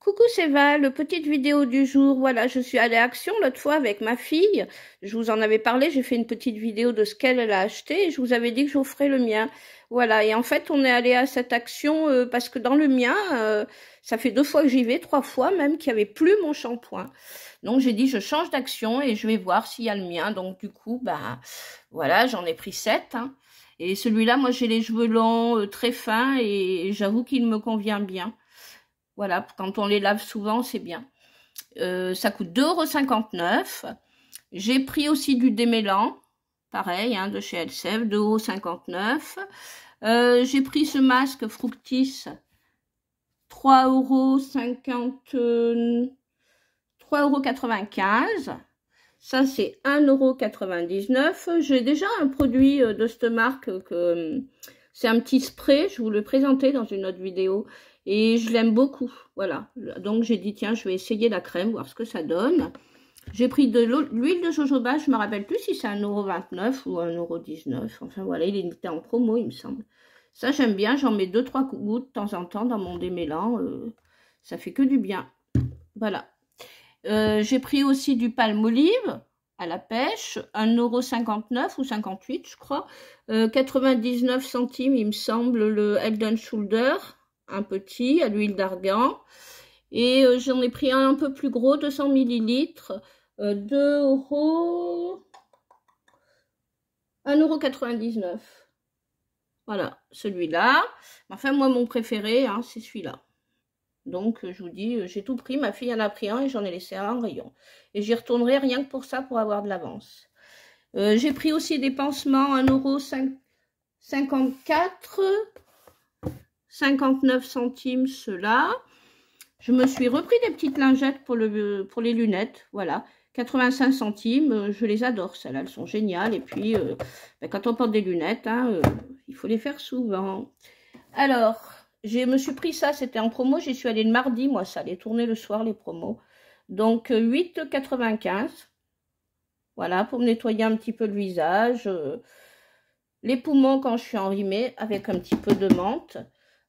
Coucou c'est le petite vidéo du jour. Voilà, je suis allée à Action l'autre fois avec ma fille. Je vous en avais parlé, j'ai fait une petite vidéo de ce qu'elle a acheté et je vous avais dit que j'offrais le mien. Voilà, et en fait, on est allé à cette Action euh, parce que dans le mien, euh, ça fait deux fois que j'y vais, trois fois même, qu'il n'y avait plus mon shampoing. Donc j'ai dit, je change d'Action et je vais voir s'il y a le mien. Donc du coup, bah voilà, j'en ai pris sept. Hein. Et celui-là, moi j'ai les cheveux longs, euh, très fins et j'avoue qu'il me convient bien. Voilà, quand on les lave souvent, c'est bien. Euh, ça coûte 2,59€. J'ai pris aussi du démêlant, pareil, hein, de chez Elsev. 2,59€. Euh, J'ai pris ce masque Fructis, 3,50€. 3,95€. Ça, c'est 1,99€. J'ai déjà un produit euh, de cette marque que euh, c'est un petit spray. Je vous le présentais dans une autre vidéo. Et je l'aime beaucoup, voilà. Donc j'ai dit, tiens, je vais essayer la crème, voir ce que ça donne. J'ai pris de l'huile de jojoba, je me rappelle plus si c'est 1,29€ ou 1,19€. Enfin voilà, il était en promo, il me semble. Ça, j'aime bien, j'en mets deux trois gouttes de temps en temps dans mon démêlant. Euh, ça fait que du bien. Voilà. Euh, j'ai pris aussi du palme olive à la pêche, 1,59€ ou 58, je crois. 99 euh, centimes, il me semble, le Elden Shoulder un petit à l'huile d'argan. Et euh, j'en ai pris un un peu plus gros, 200 millilitres 2 euh, euros, 1,99 euros. Voilà, celui-là. Enfin, moi, mon préféré, hein, c'est celui-là. Donc, euh, je vous dis, j'ai tout pris. Ma fille en a pris un et j'en ai laissé un en rayon. Et j'y retournerai rien que pour ça, pour avoir de l'avance. j'ai pris aussi des pansements euros 59 centimes ceux-là. Je me suis repris des petites lingettes pour, le, pour les lunettes, voilà. 85 centimes, euh, je les adore, celles-là, elles sont géniales. Et puis, euh, ben, quand on porte des lunettes, hein, euh, il faut les faire souvent. Alors, je me suis pris ça, c'était en promo, j'y suis allée le mardi, moi, ça allait tourner le soir, les promos. Donc, 8,95. Voilà, pour me nettoyer un petit peu le visage. les poumons quand je suis enrhumée, avec un petit peu de menthe.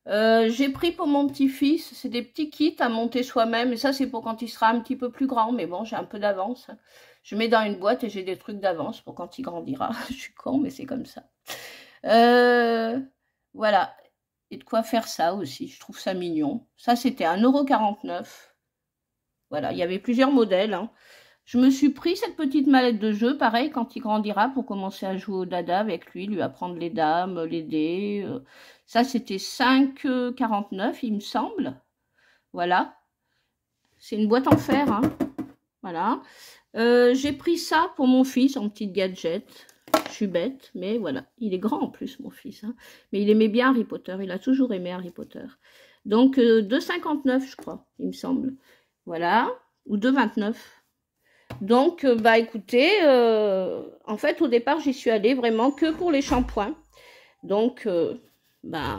Euh, j'ai pris pour mon petit-fils, c'est des petits kits à monter soi-même, et ça c'est pour quand il sera un petit peu plus grand, mais bon, j'ai un peu d'avance. Je mets dans une boîte et j'ai des trucs d'avance pour quand il grandira. Je suis con, mais c'est comme ça. Euh, voilà, et de quoi faire ça aussi, je trouve ça mignon. Ça c'était 1,49€. Voilà, il y avait plusieurs modèles. Hein. Je me suis pris cette petite mallette de jeu, pareil, quand il grandira, pour commencer à jouer au dada avec lui, lui apprendre les dames, les dés. Euh. Ça, c'était 5,49, euh, il me semble. Voilà. C'est une boîte en fer, hein. Voilà. Euh, j'ai pris ça pour mon fils, en petite gadget. Je suis bête, mais voilà. Il est grand en plus, mon fils. Hein. Mais il aimait bien Harry Potter. Il a toujours aimé Harry Potter. Donc, 2,59, je crois, il me semble. Voilà. Ou 2,29. Donc, euh, bah écoutez, euh, en fait, au départ, j'y suis allée vraiment que pour les shampoings. Donc, euh, bah,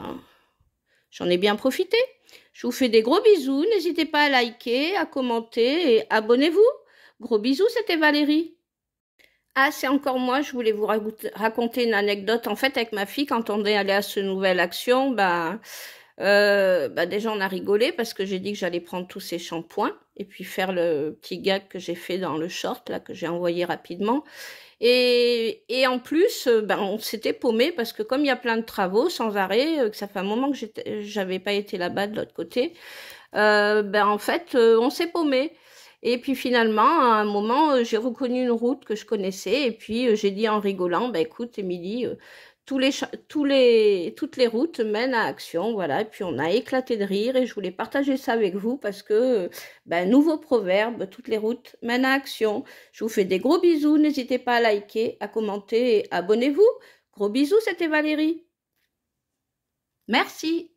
j'en ai bien profité. Je vous fais des gros bisous. N'hésitez pas à liker, à commenter et abonnez-vous. Gros bisous, c'était Valérie. Ah, c'est encore moi, je voulais vous raconter une anecdote. En fait, avec ma fille, quand on est allé à ce nouvel Action, bah, euh, bah, déjà, on a rigolé parce que j'ai dit que j'allais prendre tous ces shampoings et puis faire le petit gag que j'ai fait dans le short, là, que j'ai envoyé rapidement. Et, et en plus, euh, ben on s'était paumé parce que comme il y a plein de travaux sans arrêt, euh, que ça fait un moment que j'avais pas été là-bas de l'autre côté, euh, ben, en fait, euh, on s'est paumé. Et puis finalement, à un moment, j'ai reconnu une route que je connaissais et puis j'ai dit en rigolant, bah écoute, Émilie, les, tous les, toutes les routes mènent à Action, voilà. Et puis on a éclaté de rire et je voulais partager ça avec vous parce que, ben, nouveau proverbe, toutes les routes mènent à Action. Je vous fais des gros bisous, n'hésitez pas à liker, à commenter et abonnez-vous. Gros bisous, c'était Valérie. Merci.